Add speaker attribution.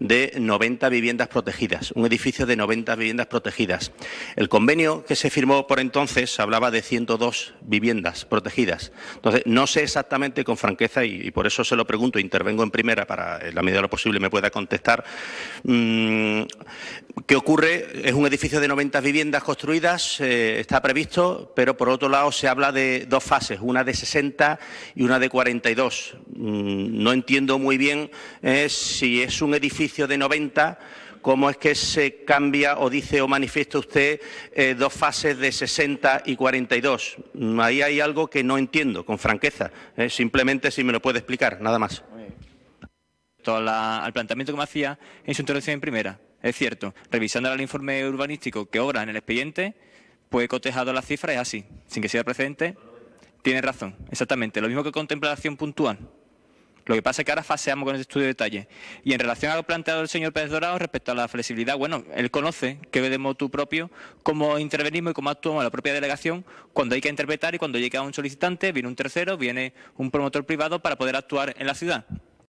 Speaker 1: de 90 viviendas protegidas, un edificio de 90 viviendas protegidas. El convenio que se firmó por entonces hablaba de 102 viviendas protegidas. Entonces, no sé exactamente con franqueza, y, por eso se lo pregunto, intervengo en primera para, en la medida de lo posible, me pueda contestar. Mm, ¿Qué ocurre? Es un edificio de 90 viviendas construidas, eh, está previsto, pero por otro lado se habla de dos fases, una de 60 y una de 42. Mm, no entiendo muy bien eh, si es un edificio de 90, cómo es que se cambia o dice o manifiesta usted eh, dos fases de 60 y 42. Mm, ahí hay algo que no entiendo, con franqueza. ¿eh? simplemente si me lo puede explicar, nada más.
Speaker 2: al planteamiento que hacía en su intervención en primera, es cierto, revisando el informe urbanístico que obra en el expediente, pues cotejado las cifras, es así, sin que sea precedente. Tiene razón, exactamente. Lo mismo que contemplación puntual. Lo que pasa es que ahora faseamos con este estudio de detalle. Y en relación a lo planteado el señor Pérez Dorado respecto a la flexibilidad, bueno, él conoce que ve de propio cómo intervenimos y cómo actuamos la propia delegación cuando hay que interpretar y cuando llega un solicitante, viene un tercero, viene un promotor privado para poder actuar en la ciudad.